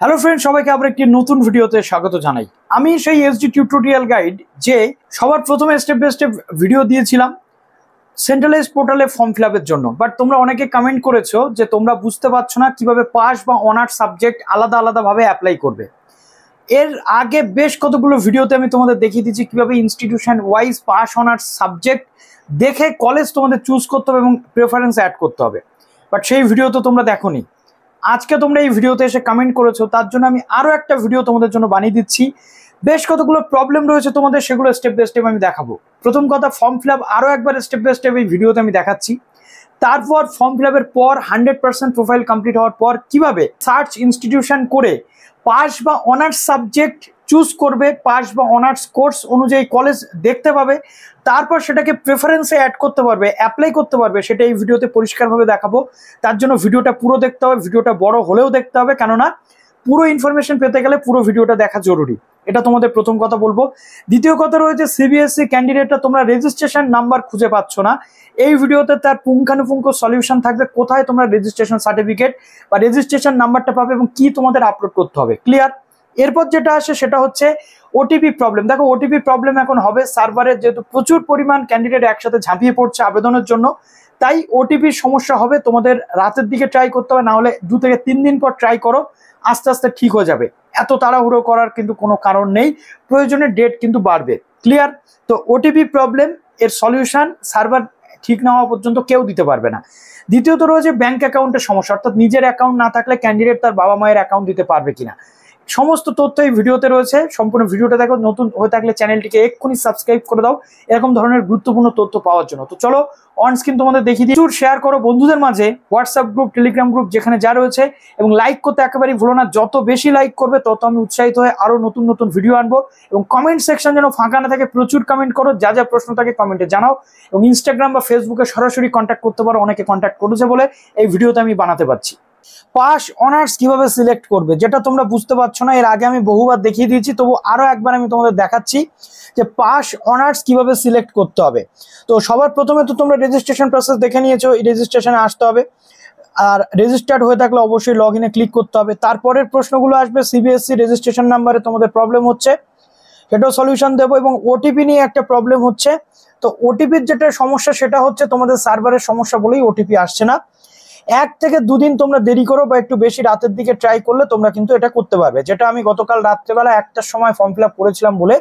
hello friend সবাইকে আবার একটি নতুন ভিডিওতে স্বাগত জানাই আমি সেই এসডি টিউটোরিয়াল গাইড যে সবার প্রথমে স্টেপ বাই স্টেপ ভিডিও দিয়েছিলাম সেন্ট্রালাইজ পোর্টালে ফর্ম ফিল জন্য বাট তোমরা অনেকে কমেন্ট করেছো যে তোমরা বুঝতে পারছো না কিভাবে পাস বা অনার্স সাবজেক্ট আলাদা আলাদাভাবে অ্যাপ্লাই করবে এর আগে বেশ কতগুলো ভিডিওতে আমি তোমাদের দেখিয়ে দিচ্ছি কীভাবে institution wise pass honours subject দেখে কলেজ তোমাদের চুজ করতে হবে এবং প্রেফারেন্স অ্যাড করতে হবে বাট সেই ভিডিও তো তোমরা দেখো আজকে তোমরা এই ভিডিওতে এসে কমেন্ট করেছো তার জন্য আমি আরও একটা ভিডিও তোমাদের জন্য বানিয়ে দিচ্ছি বেশ কতগুলো প্রবলেম রয়েছে তোমাদের সেগুলো স্টেপ বাই স্টেপ আমি দেখাবো প্রথম কথা ফর্ম ফিল আপ আরও একবার স্টেপ বাই স্টেপ এই ভিডিওতে আমি দেখাচ্ছি তারপর ফর্ম ফিল আপের পর হান্ড্রেড পার্সেন্ট প্রোফাইল কমপ্লিট হওয়ার পর কিভাবে সার্চ ইনস্টিটিউশন করে পাস বা অনার্স সাবজেক্ট চুজ করবে পাস বা অনার্স কোর্স অনুযায়ী কলেজ দেখতে পাবে তারপর সেটাকে প্রেফারেন্সে অ্যাড করতে পারবে অ্যাপ্লাই করতে পারবে সেটা এই ভিডিওতে পরিষ্কারভাবে দেখাবো তার জন্য ভিডিওটা পুরো দেখতে হবে ভিডিওটা বড় হলেও দেখতে হবে কেননা পুরো ইনফরমেশন পেতে গেলে পুরো ভিডিওটা দেখা জরুরি এটা তোমাদের প্রথম কথা বলবো দ্বিতীয় কথা রয়েছে সিবিএসসি ক্যান্ডিডেটরা e তোমরা রেজিস্ট্রেশন নাম্বার খুঁজে পাচ্ছ না এই ভিডিওতে তার পুঙ্খানুপুঙ্খ সলিউশন থাকবে কোথায় তোমরা রেজিস্ট্রেশন সার্টিফিকেট বা রেজিস্ট্রেশন নাম্বারটা পাবে এবং কি তোমাদের আপলোড করতে হবে ক্লিয়ার এরপর যেটা আসে সেটা হচ্ছে ওটিপি প্রবলেম দেখো ওটিপি প্রবলেম এখন হবে সার্ভারের যেহেতু প্রচুর পরিমাণ ক্যান্ডিডেট একসাথে ঝাঁপিয়ে পড়ছে আবেদনের জন্য তাই ওটিপির সমস্যা হবে তোমাদের রাতের দিকে ট্রাই করতে হবে না হলে দু থেকে তিন দিন পর ট্রাই করো আস্তে আস্তে ঠিক হয়ে যাবে এত তাড়াহুড়ো করার কিন্তু কোনো কারণ নেই প্রয়োজনে ডেট কিন্তু বাড়বে ক্লিয়ার তো ওটিপি প্রবলেম এর সলিউশন সার্ভার ঠিক না হওয়া পর্যন্ত কেউ দিতে পারবে না দ্বিতীয়ত রয়েছে ব্যাংক অ্যাকাউন্টের সমস্যা অর্থাৎ নিজের অ্যাকাউন্ট না থাকলে ক্যান্ডিডেট তার বাবা মায়ের অ্যাকাউন্ট দিতে পারবে কিনা সমস্ত তথ্য এই ভিডিওতে রয়েছে সম্পূর্ণ ভিডিওটা দেখো নতুন হয়ে থাকলে চ্যানেলটিকে এক্ষুনি সাবস্ক্রাইব করে দাও এরকম ধরনের গুরুত্বপূর্ণ তথ্য পাওয়ার জন্য তো চলো অন স্ক্রিন তোমাদের দেখিয়ে দিচ্ছি শেয়ার করো বন্ধুদের মাঝে হোয়াটসঅ্যাপ গ্রুপ টেলিগ্রাম গ্রুপ যেখানে যা রয়েছে এবং লাইক করতে একেবারেই ভুলো না যত বেশি লাইক করবে তত আমি উৎসাহিত হয়ে আরও নতুন নতুন ভিডিও আনবো এবং কমেন্ট সেকশন যেন ফাঁকা না থাকে প্রচুর কমেন্ট করো যা যা প্রশ্ন থাকে কমেন্টে জানাও এবং ইনস্টাগ্রাম বা ফেসবুকে সরাসরি কন্ট্যাক্ট করতে পারো অনেকে কন্ট্যাক্ট করেছে বলে এই ভিডিওতে আমি বানাতে পারছি পাস অনার্স কিভাবে সিলেক্ট করবে যেটা তোমরা বুঝতে পারছো না এর আগে আমি বহুবার দেখিয়ে দিয়েছি তবু আরও একবার আমি তোমাদের দেখাচ্ছি যে পাস অনার্স কিভাবে সিলেক্ট করতে হবে তো সবার প্রথমে তো তোমরা রেজিস্ট্রেশন প্রসেস দেখে নিয়েছো এই রেজিস্ট্রেশনে আসতে হবে আর রেজিস্টার্ড হয়ে থাকলে অবশ্যই লগ ইনে ক্লিক করতে হবে তারপরের প্রশ্নগুলো আসবে সিবিএসসি রেজিস্ট্রেশন নাম্বারে তোমাদের প্রবলেম হচ্ছে সেটাও সলিউশন দেবো এবং ওটিপি নিয়ে একটা প্রবলেম হচ্ছে তো ওটিপির যেটা সমস্যা সেটা হচ্ছে তোমাদের সার্ভারের সমস্যা বলেই ওটিপি আসছে না এক থেকে দুদিন তোমরা দেরি করো বা একটু বেশি রাতের দিকে ট্রাই করলে তোমরা কিন্তু এটা করতে পারবে যেটা আমি গতকাল রাত্রেবেলা একটার সময় ফর্ম ফিল করেছিলাম বলে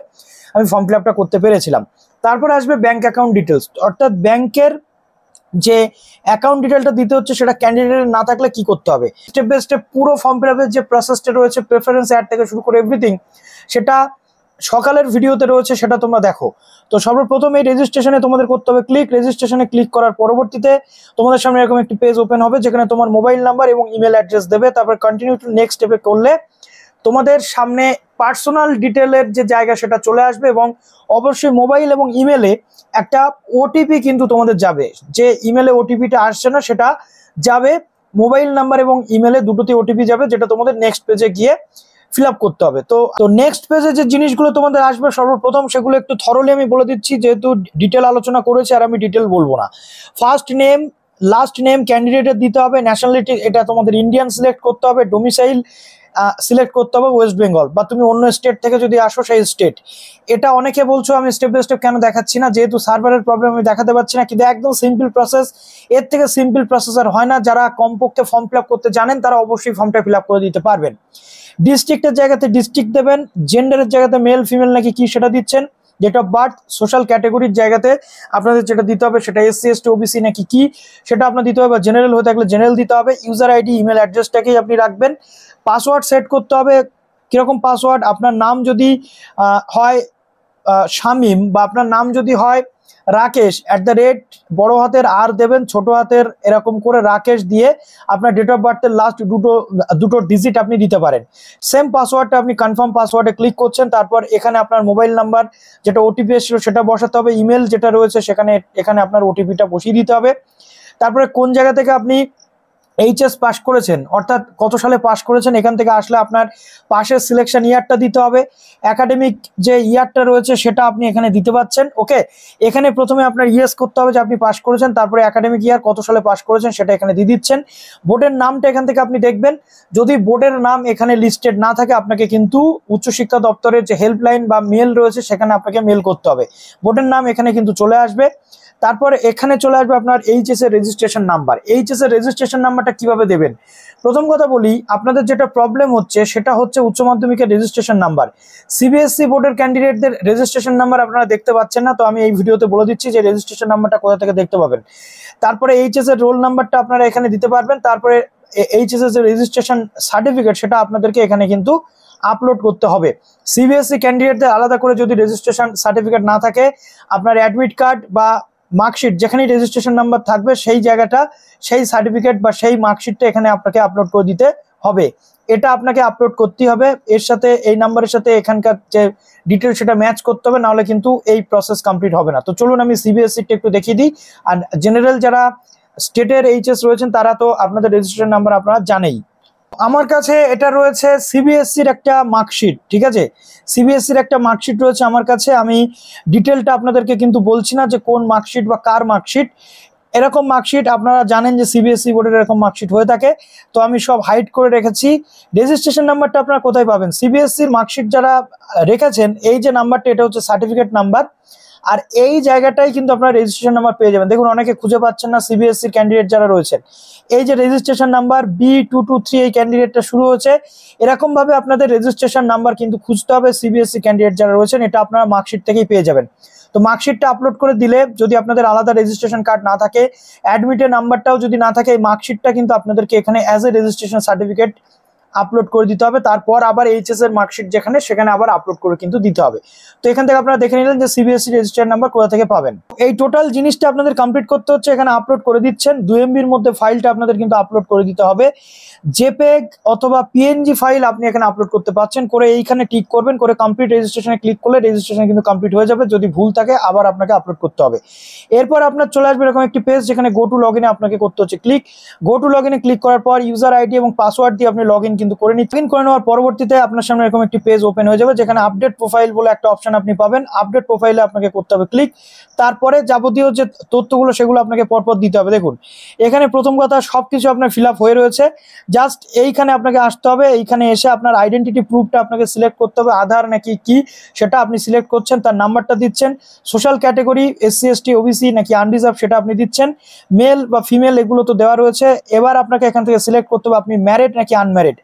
আমি ফর্ম ফিল করতে পেরেছিলাম তারপর আসবে ব্যাংক অ্যাকাউন্ট ডিটেলস অর্থাৎ ব্যাংকের যে অ্যাকাউন্ট ডিটেলটা দিতে হচ্ছে সেটা ক্যান্ডিডেটের না থাকলে কি করতে হবে স্টেপ বাই স্টেপ পুরো ফর্ম ফিল যে প্রসেসটা রয়েছে প্রেফারেন্স অ্যাড থেকে শুরু করে এভরিথিং সেটা সকালের ভিডিওতে রয়েছে সেটা তোমরা দেখো তো সর্বপ্রথম এই রেজিস্ট্রেশনে তোমাদের করতে হবে ক্লিক রেজিস্ট্রেশনে ক্লিক করার পরবর্তীতে তোমাদের সামনে এরকম একটি পেজ ওপেন হবে যেখানে তোমার মোবাইল নাম্বার এবং ইমেল অ্যাড্রেস দেবে তারপর কন্টিনিউ টু নেক্সট স্টেপে করলে তোমাদের সামনে পার্সোনাল ডিটেলের যে জায়গা সেটা চলে আসবে এবং অবশ্যই মোবাইল এবং ইমেলে একটা ওটিপি কিন্তু তোমাদের যাবে যে ইমেলে ওটিপিটা আসছে না সেটা যাবে মোবাইল নাম্বার এবং ইমেলে দুটোতে ওটিপি যাবে যেটা তোমাদের নেক্সট পেজে গিয়ে ফিল আপ করতে হবে তো তো নেক্সট পেজে যে জিনিসগুলো তোমাদের আসবে সর্বপ্রথম সেগুলো একটু থরলি আমি বলে দিচ্ছি যেহেতু ডিটেল আলোচনা করেছি আর আমি ডিটেল বলবো না ফার্স্ট নেম লাস্ট নেম ক্যান্ডিডেটের দিতে হবে ন্যাশনালিটি এটা তোমাদের ইন্ডিয়ান সিলেক্ট করতে হবে ডোমিসাইল সিলেক্ট করতে হবে ওয়েস্ট বেঙ্গল বা তুমি অন্য স্টেট থেকে যদি আসো সেই স্টেট এটা অনেকে বলছো আমি স্টেপ বাই স্টেপ কেন দেখাচ্ছি না যেহেতু সার্ভারের প্রবলেম আমি দেখাতে পারছি না কিন্তু একদম সিম্পল প্রসেস এর থেকে সিম্পল প্রসেস আর হয় না যারা কমপক্ষে ফর্ম ফিল করতে জানেন তারা অবশ্যই ফর্মটা ফিল করে দিতে পারবেন ডিস্ট্রিক্টের জায়গাতে ডিস্ট্রিক্ট দেবেন জেন্ডারের জায়গাতে মেল ফিমেল নাকি কি সেটা দিচ্ছেন ডেট অফ বার্থ সোশ্যাল ক্যাটাগরির জায়গাতে আপনাদের যেটা দিতে হবে সেটা এসসি এসটি ওবিসি নাকি কি সেটা আপনার দিতে হবে বা জেনারেল হয়ে থাকলে জেনারেল দিতে হবে ইউজার আইডি ইমেল অ্যাড্রেসটাকেই আপনি রাখবেন পাসওয়ার্ড সেট করতে হবে কীরকম পাসওয়ার্ড আপনার নাম যদি হয় শামিম বা আপনার নাম যদি হয় রাকেশ অ্যাট দ্য রেট বড় হাতের আর দেবেন ছোট হাতের এরকম করে রাকেশ দিয়ে আপনার ডেট অফ বার্থের লাস্ট দুটো দুটো ডিজিট আপনি দিতে পারেন সেম পাসওয়ার্ডটা আপনি কনফার্ম পাসওয়ার্ডে ক্লিক করছেন তারপর এখানে আপনার মোবাইল নাম্বার যেটা ওটিপি এসেছিল সেটা বসাতে হবে ইমেল যেটা রয়েছে সেখানে এখানে আপনার ওটিপিটা বসিয়ে দিতে হবে তারপরে কোন জায়গা থেকে আপনি এইচএস পাশ করেছেন অর্থাৎ কত সালে পাশ করেছেন এখান থেকে আসলে আপনার পাশের সিলেকশন ইয়ারটা দিতে হবে একাডেমিক যে ইয়ারটা রয়েছে সেটা আপনি এখানে দিতে পাচ্ছেন ওকে এখানে প্রথমে আপনার ইয়েস করতে হবে যে আপনি পাশ করেছেন তারপরে একাডেমিক ইয়ার কত সালে পাশ করেছেন সেটা এখানে দিয়ে দিচ্ছেন বোর্ডের নামটা এখান থেকে আপনি দেখবেন যদি বোর্ডের নাম এখানে লিস্টেড না থাকে আপনাকে কিন্তু উচ্চশিক্ষা দপ্তরের যে হেল্পলাইন বা মেল রয়েছে সেখানে আপনাকে মেল করতে হবে বোর্ডের নাম এখানে কিন্তু চলে আসবে তারপরে এখানে চলে আসবে আপনার এইচএস এর রেজিস্ট্রেশন নাম্বার এইচএস এর রেজিস্ট্রেশন নাম্বারটা কিভাবে দেবেন প্রথম কথা বলি আপনাদের যেটা প্রবলেম হচ্ছে সেটা হচ্ছে উচ্চ মাধ্যমিকের রেজিস্ট্রেশন নাম্বার সিবিএসসি বোর্ডের ক্যান্ডিডেটদের রেজিস্ট্রেশন নাম্বার আপনারা দেখতে পাচ্ছেন না তো আমি এই ভিডিওতে বলে দিচ্ছি যে রেজিস্ট্রেশন নাম্বারটা কোথা থেকে দেখতে পাবেন তারপরে এইচএস এর রোল নাম্বারটা আপনারা এখানে দিতে পারবেন তারপরে এইচএস এর রেজিস্ট্রেশন সার্টিফিকেট সেটা আপনাদেরকে এখানে কিন্তু আপলোড করতে হবে সিবিএসসি ক্যান্ডিডেটদের আলাদা করে যদি রেজিস্ট্রেশন সার্টিফিকেট না থাকে আপনার অ্যাডমিট কার্ড বা মার্কশিট যেখানে রেজিস্ট্রেশন নাম্বার থাকবে সেই জায়গাটা সেই সার্টিফিকেট বা সেই মার্কশিটটা এখানে আপনাকে আপলোড করে দিতে হবে এটা আপনাকে আপলোড করতেই হবে এর সাথে এই নাম্বারের সাথে এখানকার যে ডিটেল সেটা ম্যাচ করতে হবে নাহলে কিন্তু এই প্রসেস কমপ্লিট হবে না তো চলুন আমি সিবিএসসিটা একটু দেখিয়ে দিই আর জেনারেল যারা স্টেটের এইচএস রয়েছেন তারা তো আপনাদের রেজিস্ট্রেশন নাম্বার আপনারা জানেই আমার কাছে এটা রয়েছে সিবিএসসির একটা মার্কশিট ঠিক আছে সিবিএসসির একটা মার্কশিট রয়েছে আমার কাছে আমি ডিটেলটা আপনাদেরকে কিন্তু বলছি না যে কোন মার্কশিট বা কার মার্কশিট এরকম মার্কশিট আপনারা জানেন যে সিবিএসসি e বোর্ডের এরকম মার্কশিট হয়ে থাকে তো আমি সব হাইড করে রেখেছি রেজিস্ট্রেশন নাম্বারটা আপনারা কোথায় পাবেন সিবিএসসির মার্কশিট e যারা রেখেছেন এই যে নাম্বারটা এটা হচ্ছে সার্টিফিকেট নাম্বার আর এই জায়গাটাই কিন্তু আপনারা রেজিস্ট্রেশন নাম্বার পেয়ে যাবেন দেখুন অনেকে খুঁজে পাচ্ছেন না সিবিএসসির ক্যান্ডিডেট e যারা রয়েছেন এই যে registration number B two two three এই ক্যান্ডিডেটটা শুরু হয়েছে এরকমভাবে আপনাদের রেজিস্ট্রেশন নাম্বার কিন্তু খুঁজতে হবে সিবিএসসি ক্যান্ডিডেট e যারা রয়েছেন এটা আপনারা মার্কশিট থেকেই পেয়ে যাবেন তো মার্কশিটটা আপলোড করে দিলে যদি আপনাদের আলাদা রেজিস্ট্রেশন কার্ড না থাকে অ্যাডমিটের নাম্বারটাও যদি না থাকে এই মার্কশিটটা কিন্তু আপনাদেরকে এখানে as a registration certificate upload করে দিতে হবে তারপর আবার এইচএস এর মার্কশিট যেখানে সেখানে আবার আপলোড করে কিন্তু দিতে হবে তো এখান থেকে আপনারা দেখে নিলেন যে সিবিএসসি রেজিস্টার নাম্বার কোথা থেকে পাবেন এই টোটাল জিনিসটা আপনাদের কমপ্লিট করতে হচ্ছে এখানে আপলোড করে দিচ্ছেন দু এমবির মধ্যে ফাইলটা আপনাদের কিন্তু আপলোড করে দিতে হবে জেপেক অথবা পিএনজি ফাইল আপনি এখানে আপলোড করতে পারছেন করে এইখানে ক্লিক করবেন করে কমপ্লিট রেজিস্ট্রেশনে ক্লিক করলে রেজিস্ট্রেশন কিন্তু কমপ্লিট হয়ে যাবে যদি ভুল থাকে আবার আপনাকে আপলোড করতে হবে এরপর আপনার চলে আসবে এরকম একটি পেজ যেখানে গো টু লগ আপনাকে করতে হচ্ছে click go to log click করার পর ইউজার আইডি এবং পাসওয়ার্ড দিয়ে আপনি লগ কিন্তু করে নিচ্ছেন করে নেওয়ার পরবর্তীতে আপনার সামনে এরকম একটি পেজ ওপেন হয়ে যাবে যেখানে আপডেট প্রোফাইল বলে একটা অপশন আপনি পাবেন আপডেট প্রোফাইলে আপনাকে করতে হবে ক্লিক তারপরে যাবতীয় যে তথ্যগুলো সেগুলো আপনাকে পরপর দিতে হবে দেখুন এখানে প্রথম কথা সব কিছু আপনার ফিল হয়ে রয়েছে জাস্ট এইখানে আপনাকে আসতে হবে এইখানে এসে আপনার আইডেন্টিটি প্রুফটা আপনাকে সিলেক্ট করতে হবে আধার নাকি কি সেটা আপনি সিলেক্ট করছেন তার নাম্বারটা দিচ্ছেন social category SC ST OBC নাকি আনরিজার্ভ সেটা আপনি দিচ্ছেন মেল বা ফিমেল এগুলো তো দেওয়া রয়েছে এবার আপনাকে এখান থেকে সিলেক্ট করতে হবে আপনি ম্যারেড নাকি আনম্যারেড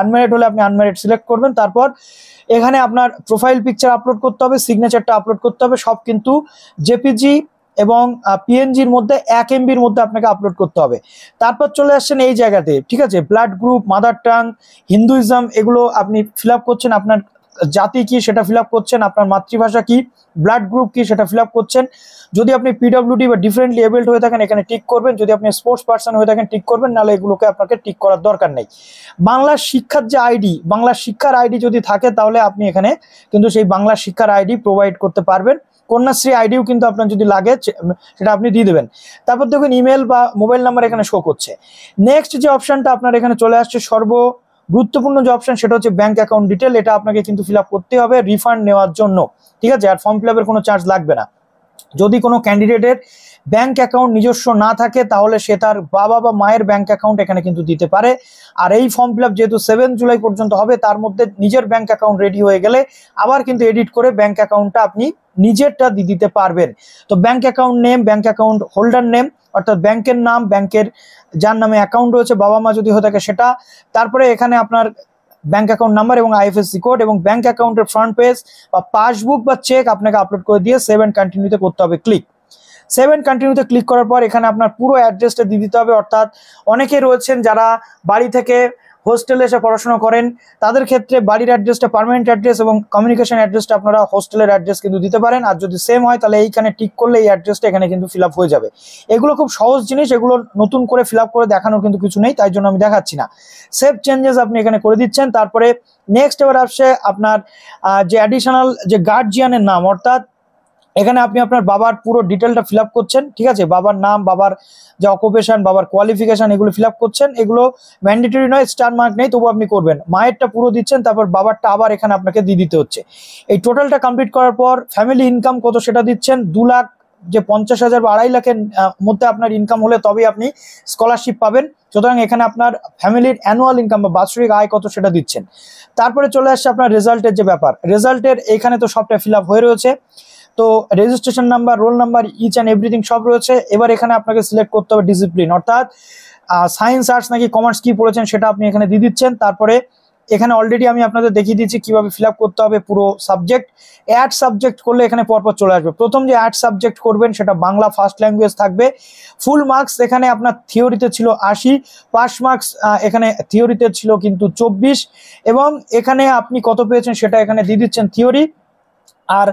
আনম্যারিড হলে আপনি আনম্যারিড সিলেক্ট করবেন তারপর এখানে আপনার প্রোফাইল পিকচার আপলোড করতে হবে সিগনেচারটা আপলোড করতে হবে সব কিন্তু জেপিজি এবং পিএনজির মধ্যে এক এমবির মধ্যে আপনাকে আপলোড করতে হবে তারপর চলে আসছেন এই জায়গাতে ঠিক আছে blood group mother tongue Hinduism এগুলো আপনি ফিল করছেন আপনার জাতি কি সেটা ফিল করছেন আপনার মাতৃভাষা কি ব্লাড গ্রুপ কি সেটা ফিল করছেন যদি আপনি পিডব্লিউডি বা ডিফারেন্টলি এবেল্ড হয়ে থাকেন এখানে টিক করবেন যদি আপনি স্পোর্টস পার্সন হয়ে থাকেন টিক করবেন নাহলে এগুলোকে আপনাকে টিক করার দরকার নেই বাংলা শিক্ষার যে আইডি বাংলা শিক্ষার আইডি যদি থাকে তাহলে আপনি এখানে কিন্তু সেই বাংলা শিক্ষার আইডি প্রোভাইড করতে পারবেন কন্যাশ্রী আইডিও কিন্তু আপনার যদি লাগে সেটা আপনি দিয়ে দেবেন তারপর দেখুন ইমেল বা মোবাইল নাম্বার এখানে শো করছে নেক্সট যে অপশানটা আপনার এখানে চলে আসছে সর্ব গুরুত্বপূর্ণ যে অপশন সেটা হচ্ছে ব্যাংক অ্যাকাউন্ট ডিটেল এটা আপনাকে কিন্তু ফিল করতে হবে রিফান্ড নেওয়ার জন্য ঠিক আছে আর ফর্ম ফিল কোনো চার্জ লাগবে না যদি কোনো ক্যান্ডিডেটের ব্যাংক অ্যাকাউন্ট নিজস্ব না থাকে তাহলে সে তার বাবা বা মায়ের ব্যাংক অ্যাকাউন্ট এখানে কিন্তু দিতে পারে আর এই ফর্ম ফিল আপ যেহেতু সেভেন জুলাই পর্যন্ত হবে তার মধ্যে নিজের ব্যাংক অ্যাকাউন্ট রেডি হয়ে গেলে আবার কিন্তু এডিট করে ব্যাংক অ্যাকাউন্টটা আপনি নিজেরটা দিতে পারবেন তো bank account name bank account holder name অর্থাৎ ব্যাংকের নাম ব্যাংকের যার নামে অ্যাকাউন্ট রয়েছে বাবা মা যদি হয়ে থাকে সেটা তারপরে এখানে আপনার ব্যাংক অ্যাকাউন্ট নাম্বার এবং আইএফএসসি কোড এবং ব্যাংক অ্যাকাউন্টের ফ্রন্ট পেজ বা পাসবুক বা চেক আপনাকে আপলোড করে দিয়ে সেভ অ্যান্ড কন্টিনিউতে করতে হবে ক্লিক সেভেন কন্টিনিউতে ক্লিক করার পর এখানে আপনার পুরো অ্যাড্রেসটা দিয়ে দিতে হবে অর্থাৎ অনেকে রয়েছেন যারা বাড়ি থেকে হোস্টেলে এসে পড়াশোনা করেন তাদের ক্ষেত্রে বাড়ির অ্যাড্রেসটা পারমানেন্ট অ্যাড্রেস এবং কমিউনিকেশন অ্যাড্রেসটা আপনারা হোস্টেলের অ্যাড্রেস কিন্তু দিতে পারেন আর যদি সেম হয় তাহলে এইখানে টিক করলে এই অ্যাড্রেসটা এখানে কিন্তু ফিল হয়ে যাবে এগুলো খুব সহজ জিনিস এগুলো নতুন করে ফিল করে দেখানোর কিন্তু কিছু নেই তাই জন্য আমি দেখাচ্ছি না সেফ চেঞ্জেস আপনি এখানে করে দিচ্ছেন তারপরে নেক্সট এবার আসছে আপনার যে অ্যাডিশনাল যে গার্জিয়ানের নাম অর্থাৎ এখানে আপনি আপনার বাবার পুরো ডিটেলটা ফিল করছেন ঠিক আছে বাবার নাম বাবার যে অকুপেশন বাবার কোয়ালিফিকেশন এগুলো ফিল করছেন এগুলো ম্যান্ডেটরি নয় স্টার মার্ক নেই তবু আপনি করবেন মায়েরটা পুরো দিচ্ছেন তারপর বাবারটা আবার এখানে আপনাকে দিয়ে দিতে হচ্ছে এই টোটালটা কমপ্লিট করার পর ফ্যামিলি ইনকাম কত সেটা দিচ্ছেন দু লাখ যে পঞ্চাশ হাজার বা আড়াই লাখের মধ্যে আপনার ইনকাম হলে তবেই আপনি স্কলারশিপ পাবেন সুতরাং এখানে আপনার ফ্যামিলির অ্যানুয়াল ইনকাম বা বাৎসরিক আয় কত সেটা দিচ্ছেন তারপরে চলে আসছে আপনার রেজাল্টের যে ব্যাপার রেজাল্টের এখানে তো সবটা ফিল হয়ে রয়েছে তো registration number roll number each and everything সব রয়েছে এবার এখানে আপনাকে সিলেক্ট করতে হবে ডিসিপ্লিন অর্থাৎ সায়েন্স আর্টস নাকি কমার্স কি পড়েছেন সেটা আপনি এখানে দিয়ে দিচ্ছেন তারপরে এখানে অলরেডি আমি আপনাদের দেখিয়ে দিচ্ছি কিভাবে ফিল করতে হবে পুরো সাবজেক্ট অ্যাড সাবজেক্ট করলে এখানে পরপর চলে আসবে প্রথম যে অ্যাড সাবজেক্ট করবেন সেটা বাংলা ফার্স্ট ল্যাঙ্গুয়েজ থাকবে ফুল মার্কস এখানে আপনার থিওরিতে ছিল আশি পাস মার্কস এখানে থিওরিতে ছিল কিন্তু চব্বিশ এবং এখানে আপনি কত পেয়েছেন সেটা এখানে দিয়ে দিচ্ছেন থিওরি আর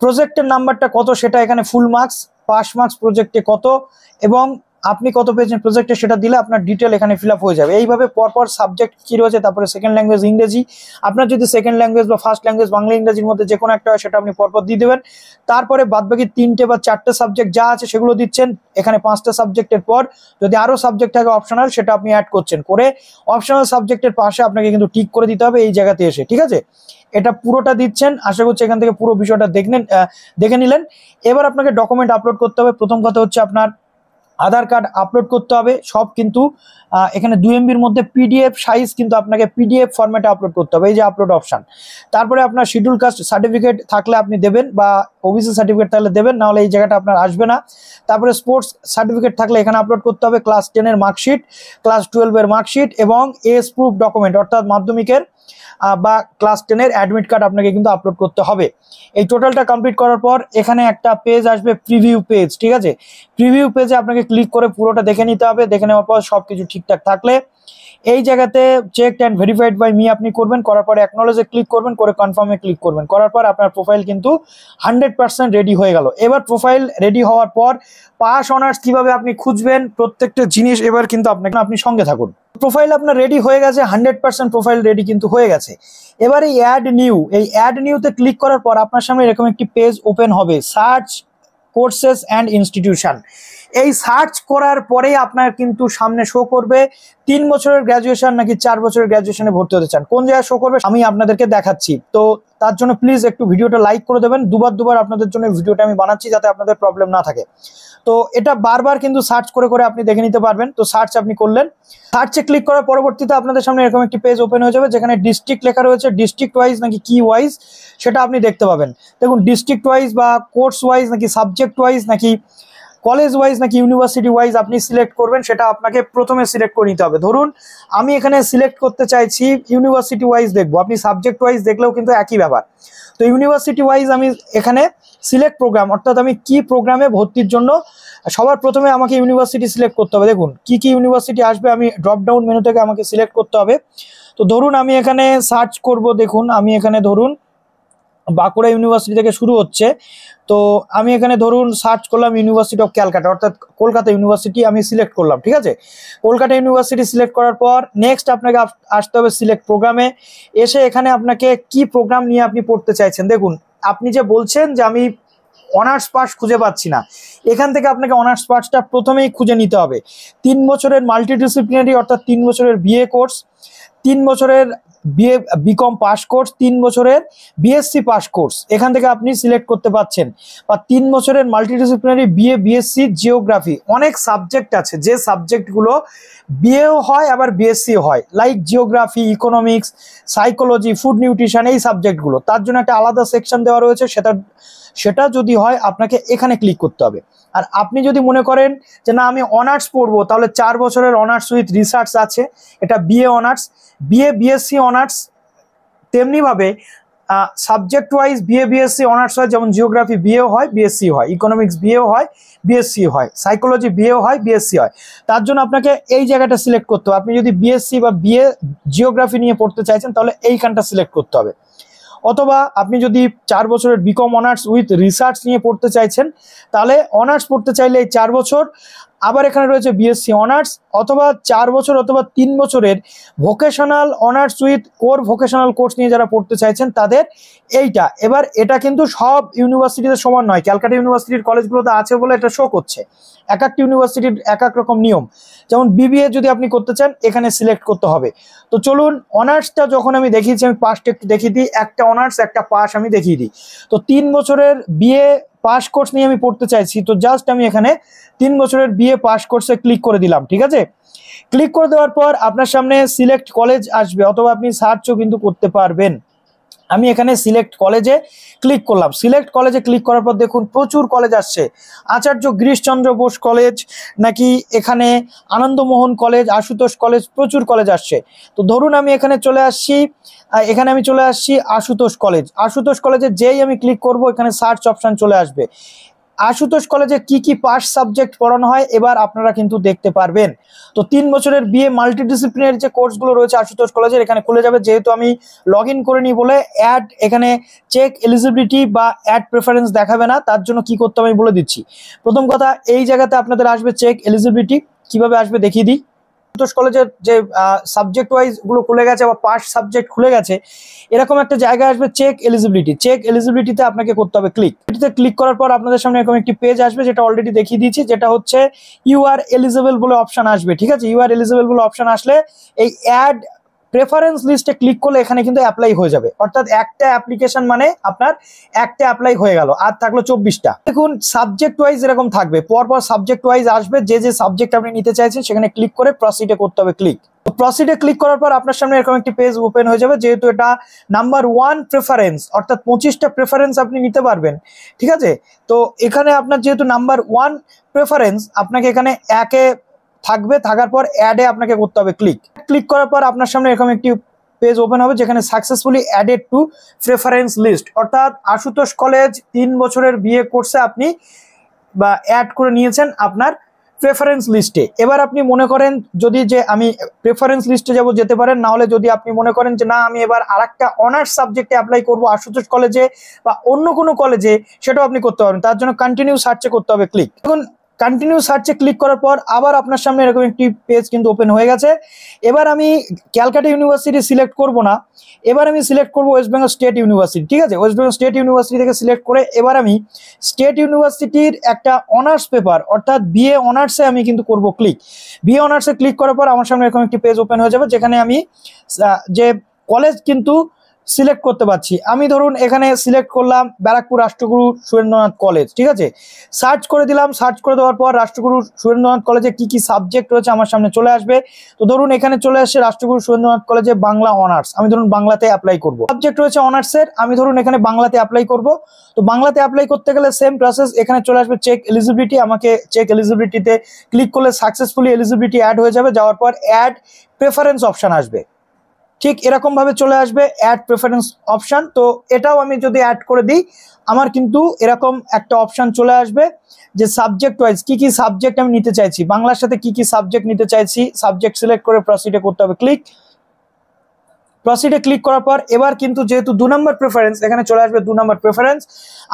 প্রজেক্টের নাম্বারটা কত সেটা এখানে ফুল মার্কস পাস মার্কস প্রজেক্টে কত এবং আপনি কত পেয়েছেন প্রজেক্টে সেটা দিলে আপনার ডিটেল এখানে ফিল হয়ে যাবে এইভাবে পরপর সাবজেক্ট কী রয়েছে তারপরে সেকেন্ড ল্যাঙ্গুয়েজ ইংরেজি আপনার যদি সেকেন্ড ল্যাঙ্গুয়েজ বা ফার্স্ট ল্যাঙ্গুয়েজ বাংলা ইংরেজির মধ্যে যে কোনো একটা হয় সেটা আপনি পরপর দিয়ে দেবেন তারপরে বাদবাকি তিনটে বা চারটে সাবজেক্ট যা আছে সেগুলো দিচ্ছেন এখানে পাঁচটা সাবজেক্টের পর যদি আরও সাবজেক্ট থাকে অপশনাল সেটা আপনি অ্যাড করছেন করে অপশনাল সাবজেক্টের পাশে আপনাকে কিন্তু টিক করে দিতে হবে এই জায়গাতে এসে ঠিক আছে এটা পুরোটা দিচ্ছেন আশা করছি এখান থেকে পুরো বিষয়টা দেখলেন দেখে নিলেন এবার আপনাকে ডকুমেন্ট আপলোড করতে হবে প্রথম কথা হচ্ছে আপনার আধার কার্ড আপলোড করতে হবে সব কিন্তু এখানে দু এমবির মধ্যে পিডিএফ সাইজ কিন্তু আপনাকে পিডিএফ ফর্ম্যাটে আপলোড করতে হবে এই যে আপলোড অপশান তারপরে আপনার শিডিউল কাস্ট সার্টিফিকেট থাকলে আপনি দেবেন বা ওবিসি সার্টিফিকেট থাকলে দেবেন নাহলে এই জায়গাটা আপনার আসবে না তারপরে স্পোর্টস সার্টিফিকেট থাকলে এখানে আপলোড করতে হবে ক্লাস টেনের মার্কশিট ক্লাস টুয়েলভের মার্কশিট এবং এস প্রুফ ডকুমেন্ট অর্থাৎ মাধ্যমিকের বা ক্লাস টেনের অ্যাডমিট কার্ড আপনাকে কিন্তু আপলোড করতে হবে এই টোটালটা কমপ্লিট করার পর এখানে একটা পেজ আসবে প্রিভিউ পেজ ঠিক আছে প্রিভিউ পেজে আপনাকে ক্লিক করে পুরোটা দেখে নিতে হবে দেখে নেওয়ার পর সব কিছু ঠিকঠাক থাকলে এই জায়গাতে check and verified by me আপনি করবেন করার পরে একনোলেজে ক্লিক করবেন করে কনফার্মে ক্লিক করবেন করার পর আপনার প্রোফাইল কিন্তু হান্ড্রেড পার্সেন্ট রেডি হয়ে গেল এবার প্রোফাইল রেডি হওয়ার পর পাস অনার্স কীভাবে আপনি খুঁজবেন প্রত্যেকটা জিনিস এবার কিন্তু আপনাকে আপনি সঙ্গে থাকুন প্রোফাইল আপনার রেডি হয়ে গেছে হান্ড্রেড পার্সেন্ট প্রোফাইল রেডি কিন্তু হয়ে গেছে এবার এই অ্যাড নিউ এই অ্যাড নিউতে ক্লিক করার পর আপনার সামনে এরকম একটি পেজ ওপেন হবে সার্চ কোর্সেস অ্যান্ড ইনস্টিটিউশন এই সার্চ করার পরে আপনার কিন্তু সামনে শো করবে তিন বছরের গ্র্যাজুয়েশন নাকি চার বছরের গ্র্যাজুয়েশনে ভর্তি হতে চান কোন জায়গায় শো করবে আমি আপনাদেরকে দেখাচ্ছি তো তার জন্য প্লিজ একটু ভিডিওটা লাইক করে দেবেন দুবার দুবার আপনাদের জন্য ভিডিওটা আমি বানাচ্ছি যাতে আপনাদের প্রবলেম না থাকে তো এটা বারবার কিন্তু সার্চ করে করে আপনি দেখে নিতে পারবেন তো সার্চ আপনি করলেন সার্চে ক্লিক করার পরবর্তীতে আপনাদের সামনে এরকম একটি পেজ ওপেন হয়ে যাবে যেখানে ডিস্ট্রিক্ট লেখা রয়েছে ডিস্ট্রিক্ট ওয়াইজ নাকি কি ওয়াইজ সেটা আপনি দেখতে পাবেন দেখুন ডিস্ট্রিক্ট ওয়াইজ বা কোর্স ওয়াইজ নাকি সাবজেক্ট ওয়াইজ নাকি কলেজ ওয়াইজ নাকি ইউনিভার্সিটি ওয়াইজ আপনি সিলেক্ট করবেন সেটা আপনাকে প্রথমে সিলেক্ট করে নিতে হবে ধরুন আমি এখানে সিলেক্ট করতে চাইছি ইউনিভার্সিটি ওয়াইজ দেখবো আপনি সাবজেক্ট ওয়াইজ দেখলেও কিন্তু একই ব্যাপার তো ইউনিভার্সিটি ওয়াইজ আমি এখানে সিলেক্ট প্রোগ্রাম অর্থাৎ আমি কি প্রোগ্রামে ভর্তির জন্য সবার প্রথমে আমাকে ইউনিভার্সিটি সিলেক্ট করতে হবে দেখুন কি কি ইউনিভার্সিটি আসবে আমি ড্রপ ডাউন মেনু থেকে আমাকে সিলেক্ট করতে হবে তো ধরুন আমি এখানে সার্চ করব দেখুন আমি এখানে ধরুন বাঁকুড়া ইউনিভার্সিটি থেকে শুরু হচ্ছে তো আমি এখানে ধরুন সার্চ করলাম ইউনিভার্সিটি অফ ক্যালকাটা অর্থাৎ কলকাতা ইউনিভার্সিটি আমি সিলেক্ট করলাম ঠিক আছে কলকাতা ইউনিভার্সিটি সিলেক্ট করার পর নেক্সট আপনাকে আসতে হবে সিলেক্ট প্রোগ্রামে এসে এখানে আপনাকে কি প্রোগ্রাম নিয়ে আপনি পড়তে চাইছেন দেখুন আপনি যে বলছেন যে আমি অনার্স পাস খুঁজে পাচ্ছি না এখান থেকে আপনাকে অনার্স পাসটা প্রথমেই খুঁজে নিতে হবে তিন বছরের মাল্টিডিসিপ্লিনারি অর্থাৎ তিন বছরের বিএ কোর্স তিন বছরের বিএ বিকম পাস কোর্স তিন বছরের বিএসসি পাস কোর্স এখান থেকে আপনি সিলেক্ট করতে পাচ্ছেন বা তিন বছরের মাল্টিডিসিপ্লিনারি বিএ বিএসসি জিওগ্রাফি অনেক সাবজেক্ট আছে যে সাবজেক্টগুলো বিএও হয় আবার বিএসসিও হয় like geography economics psychology food nutrition এই সাবজেক্টগুলো তার জন্য একটা আলাদা সেকশন দেওয়া রয়েছে সেটা সেটা যদি হয় আপনাকে এখানে ক্লিক করতে হবে আর আপনি যদি মনে করেন যে না আমি অনার্স পড়বো তাহলে চার বছরের অনার্স উইথ রিসার্চ আছে এটা BA honours BA BSc honours honours তেমনিভাবে subject wise BA BSc honours হয় যেমন জিওগ্রাফি বিএও হয় বিএসসি হয় ইকোনমিক্স বিএও হয় বিএসসি হয় সাইকোলজি বিএও হয় বিএসসি হয় তার জন্য আপনাকে এই জায়গাটা সিলেক্ট করতে হবে আপনি যদি বিএসসি বা বিএ জিওগ্রাফি নিয়ে পড়তে চাইছেন তাহলে এইখানটা সিলেক্ট করতে হবে অথবা আপনি যদি চার বছরের বিকম অনার্স উইথ রিসার্চ নিয়ে পড়তে চাইছেন তাহলে অনার্স পড়তে চাইলে এই চার বছর আবার এখানে রয়েছে বিএসসি অনার্স অথবা চার বছর অথবা তিন বছরের vocational honours with core vocational course নিয়ে যারা পড়তে চাইছেন তাদের এইটা এবার এটা কিন্তু সব ইউনিভার্সিটিতে সমান নয় ক্যালকাটা ইউনিভার্সিটির কলেজগুলোতে আছে বলে এটা শো করছে এক একটি ইউনিভার্সিটির এক এক রকম নিয়ম যেমন বিবিএ যদি আপনি করতে চান এখানে সিলেক্ট করতে হবে তো চলুন অনার্সটা যখন আমি দেখিয়েছি আমি পাসটা একটু দেখিয়ে দিই একটা অনার্স একটা পাস আমি দেখিয়ে দিই তো তিন বছরের বিএ পাস কোর্স নিয়ে আমি পড়তে চাইছি তো জাস্ট আমি এখানে তিন বছরের বিএ পাস কোর্সে ক্লিক করে দিলাম ঠিক আছে ক্লিক করে দেওয়ার পর আপনার সামনে সিলেক্ট কলেজ আসবে অথবা আপনি সার্চও কিন্তু করতে পারবেন আমি এখানে সিলেক্ট কলেজে ক্লিক করলাম সিলেক্ট কলেজে ক্লিক করার পর দেখুন প্রচুর কলেজ আসছে আচার্য গিরিশচন্দ্র বোস কলেজ নাকি এখানে আনন্দমোহন কলেজ আশুতোষ কলেজ প্রচুর কলেজ আসছে তো ধরুন আমি এখানে চলে আসছি এখানে আমি চলে আসছি আশুতোষ কলেজ আশুতোষ কলেজে যেই আমি ক্লিক করব এখানে সার্চ অপশান চলে আসবে আশুতোষ কলেজে কি কি পাস সাবজেক্ট পড়ানো হয় এবার আপনারা কিন্তু দেখতে পারবেন তো তিন বছরের বিএ মাল্টিডিসিপ্লিনের যে কোর্সগুলো রয়েছে আশুতোষ কলেজের এখানে খুলে যাবে যেহেতু আমি লগ ইন করে নিই বলে অ্যাড এখানে চেক এলিজিবিলিটি বা অ্যাড প্রেফারেন্স দেখাবে না তার জন্য কি করতে আমি বলে দিচ্ছি প্রথম কথা এই জায়গাতে আপনাদের আসবে চেক এলিজিবিলিটি কিভাবে আসবে দেখিয়ে দিই সন্তোষ কলেজের যে সাবজেক্ট ওয়াইজ গুলো খুলে গেছে বা পাস সাবজেক্ট খুলে গেছে এরকম একটা জায়গা আসবে চেক এলিজিবিলিটি চেক এলিজিবিলিটিতে আপনাকে করতে হবে ক্লিক এটিতে ক্লিক করার পর আপনাদের সামনে এরকম একটি পেজ আসবে যেটা অলরেডি দেখিয়ে দিয়েছি যেটা হচ্ছে ইউ আর এলিজিবল বলে অপশন আসবে ঠিক আছে ইউ আর এলিজিবল বলে অপশন আসলে এই অ্যাড প্রেফারেন্স লিস্টে ক্লিক করলে এখানে কিন্তু অ্যাপ্লাই হয়ে যাবে অর্থাৎ একটা অ্যাপ্লিকেশন মানে আপনার একটা অ্যাপ্লাই হয়ে গেল আর থাকলো চব্বিশটা দেখুন সাবজেক্ট ওয়াইজ এরকম থাকবে পরপর সাবজেক্ট ওয়াইজ আসবে যে যে সাবজেক্ট আপনি নিতে চাইছেন সেখানে ক্লিক করে প্রসিডে করতে হবে ক্লিক প্রসিডে ক্লিক করার পর আপনার সামনে এরকম একটি পেজ ওপেন হয়ে যাবে যেহেতু এটা নাম্বার ওয়ান প্রেফারেন্স অর্থাৎ পঁচিশটা প্রেফারেন্স আপনি নিতে পারবেন ঠিক আছে তো এখানে আপনার যেহেতু নাম্বার ওয়ান প্রেফারেন্স আপনাকে এখানে একে থাকবে থাকার পর অ্যাডে আপনাকে করতে হবে ক্লিক ক্লিক করার পর আপনার সামনে এরকম একটি পেজ ওপেন হবে যেখানে successfully added to preference list অর্থাৎ আশুতোষ কলেজ তিন বছরের বিয়ে কোর্সে আপনি বা অ্যাড করে নিয়েছেন আপনার প্রেফারেন্স লিস্টে এবার আপনি মনে করেন যদি যে আমি প্রেফারেন্স লিস্টে যাব যেতে পারেন না হলে যদি আপনি মনে করেন যে না আমি এবার আর একটা অনার্স সাবজেক্টে অ্যাপ্লাই করবো আশুতোষ কলেজে বা অন্য কোনো কলেজে সেটাও আপনি করতে পারবেন তার জন্য কন্টিনিউ সার্চে করতে হবে ক্লিক দেখুন কন্টিনিউ সার্চে ক্লিক করার পর আবার আপনার সামনে এরকম একটি পেজ কিন্তু ওপেন হয়ে গেছে এবার আমি ক্যালকাটা ইউনিভার্সিটি সিলেক্ট করব না এবার আমি সিলেক্ট করব ওয়েস্ট বেঙ্গল স্টেট ইউনিভার্সিটি ঠিক আছে ওয়েস্ট বেঙ্গল স্টেট ইউনিভার্সিটি থেকে সিলেক্ট করে এবার আমি স্টেট ইউনিভার্সিটির একটা অনার্স পেপার অর্থাৎ বিএ অনার্সে আমি কিন্তু করব ক্লিক বিএ অনার্সে ক্লিক করার পর আমার সামনে এরকম একটি পেজ ওপেন হয়ে যাবে যেখানে আমি যে কলেজ কিন্তু সিলেক্ট করতে পারছি আমি ধরুন এখানে সিলেক্ট করলাম ব্যারাকপুর রাষ্ট্রগুরু সুরেন্দ্রনাথ কলেজ ঠিক আছে সার্চ করে দিলাম সার্চ করে দেওয়ার পর রাষ্ট্রগুরু সুরেন্দ্রনাথ কলেজে কি কি সাবজেক্ট রয়েছে আমার সামনে চলে আসবে তো ধরুন এখানে চলে আসছে রাষ্ট্রগুরু সুরেন্দ্রনাথ কলেজে বাংলা অনার্স আমি ধরুন বাংলাতে অ্যাপ্লাই করব সাবজেক্ট রয়েছে অনার্সের আমি ধরুন এখানে বাংলাতে অ্যাপ্লাই করব তো বাংলাতে অ্যাপ্লাই করতে গেলে সেম প্রসেস এখানে চলে আসবে চেক এলিজিবিলিটি আমাকে চেক এলিজিবিলিটিতে ক্লিক করলে সাকসেসফুলি এলিজিবিলিটি অ্যাড হয়ে যাবে যাওয়ার পর অ্যাড প্রেফারেন্স অপশান আসবে ঠিক এরকম ভাবে চলে আসবে অ্যাড প্রেফারেন্স অপশান তো এটাও আমি যদি অ্যাড করে দিই আমার কিন্তু এরকম একটা অপশান চলে আসবে যে সাবজেক্ট ওয়াইজ কি কি সাবজেক্ট আমি নিতে চাইছি বাংলার সাথে কি কি সাবজেক্ট নিতে চাইছি সাবজেক্ট সিলেক্ট করে প্রসিডে করতে হবে ক্লিক প্রসিডে ক্লিক করার পর এবার কিন্তু যেহেতু দু নম্বর প্রেফারেন্স এখানে চলে আসবে দু নম্বর প্রেফারেন্স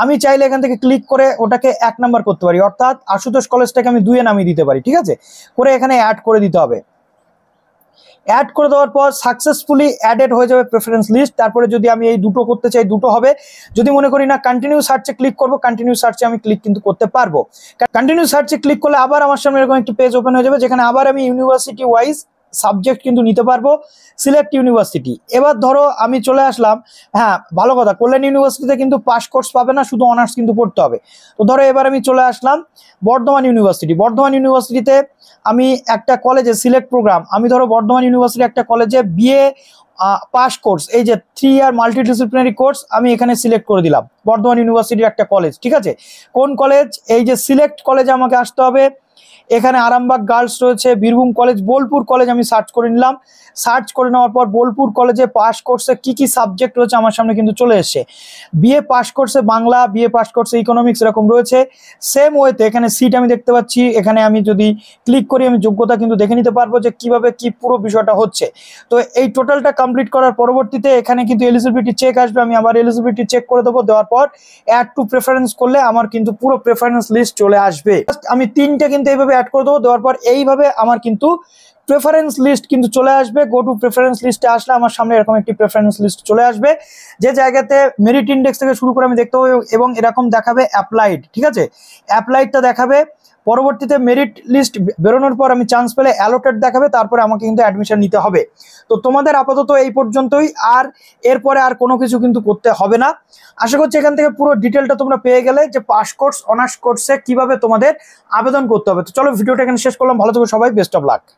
আমি চাইলে এখান থেকে ক্লিক করে ওটাকে এক নম্বর করতে পারি অর্থাৎ আশুতোষ কলেজটাকে আমি দুয়ে নামিয়ে দিতে পারি ঠিক আছে করে এখানে অ্যাড করে দিতে হবে অ্যাড করে দেওয়ার পর সাকসেসফুলি অ্যাডেড হয়ে যাবে প্রেফারেন্স লিস্ট তারপরে যদি আমি এই দুটো করতে চাই দুটো হবে যদি মনে করি না কন্টিনিউ সার্চে ক্লিক করব কন্টিনিউ সার্চে আমি ক্লিক কিন্তু করতে পারবো কন্টিনিউ সার্চে ক্লিক করলে আবার আমার সামনে এরকম একটি পেজ ওপেন হয়ে যাবে যেখানে আবার আমি ইউনিভার্সিটি ওয়াইজ সাবজেক্ট কিন্তু নিতে পারবো সিলেক্ট ইউনিভার্সিটি এবার ধরো আমি চলে আসলাম হ্যাঁ ভালো কথা কল্যাণ ইউনিভার্সিটিতে কিন্তু পাস কোর্স পাবে না শুধু অনার্স কিন্তু পড়তে হবে তো ধরো এবার আমি চলে আসলাম বর্ধমান ইউনিভার্সিটি বর্ধমান ইউনিভার্সিটিতে আমি একটা কলেজে সিলেক্ট প্রোগ্রাম আমি ধরো বর্ধমান ইউনিভার্সিটি একটা কলেজে বিএ পাস কোর্স এই যে থ্রি ইয়ার মাল্টিডিসিপ্লিনারি কোর্স আমি এখানে সিলেক্ট করে দিলাম বর্ধমান ইউনিভার্সিটির একটা কলেজ ঠিক আছে কোন কলেজ এই যে সিলেক্ট কলেজে আমাকে আসতে হবে এখানে আরামবাগ গার্লস রয়েছে বীরভূম কলেজ বোলপুর কলেজ আমি সার্চ করে নিলাম সার্চ করে নেওয়ার পর বোলপুর কলেজে পাস কোর্সে কি কি সাবজেক্ট রয়েছে আমার সামনে কিন্তু চলে এসে বিএ পাস কোর্সে বাংলা বিএ পাস কোর্সে ইকোনমিক্স এরকম রয়েছে সেম ওয়েতে এখানে সিট আমি দেখতে পাচ্ছি এখানে আমি যদি ক্লিক করি আমি যোগ্যতা কিন্তু দেখে নিতে পারবো যে কিভাবে কি পুরো বিষয়টা হচ্ছে তো এই টোটালটা কমপ্লিট করার পরবর্তীতে এখানে কিন্তু এলিজিবিলিটি চেক আসবে আমি আমার এলিজিবিলিটি চেক করে দেবো দেওয়ার পর অ্যাড টু প্রেফারেন্স করলে আমার কিন্তু পুরো প্রেফারেন্স লিস্ট চলে আসবে আমি তিনটা কিন্তু এইভাবে অ্যাড করে দেবো দেওয়ার পর এইভাবে আমার কিন্তু প্রেফারেন্স লিস্ট কিন্তু চলে আসবে গো টু প্রেফারেন্স লিস্টে আসলে আমার সামনে এরকম একটি প্রেফারেন্স লিস্ট চলে আসবে যে জায়গাতে মেরিট ইন্ডেক্স থেকে শুরু করে আমি দেখতে পাবো এবং এরকম দেখাবে অ্যাপ্লাইড ঠিক আছে অ্যাপ্লাইডটা দেখাবে পরবর্তীতে মেরিট লিস্ট বেরোনোর পর আমি চান্স পেলে অ্যালোটেড দেখাবে তারপরে আমাকে কিন্তু অ্যাডমিশন নিতে হবে তো তোমাদের আপাতত এই পর্যন্তই আর এরপরে আর কোনো কিছু কিন্তু করতে হবে না আশা করছি এখান থেকে পুরো ডিটেলটা তোমরা পেয়ে গেলে যে পাস কোর্স অনার্স কোর্সে কিভাবে তোমাদের আবেদন করতে হবে তো চলো ভিডিওটা এখানে শেষ করলাম ভালো থাকবে সবাই বেস্ট অফ লাক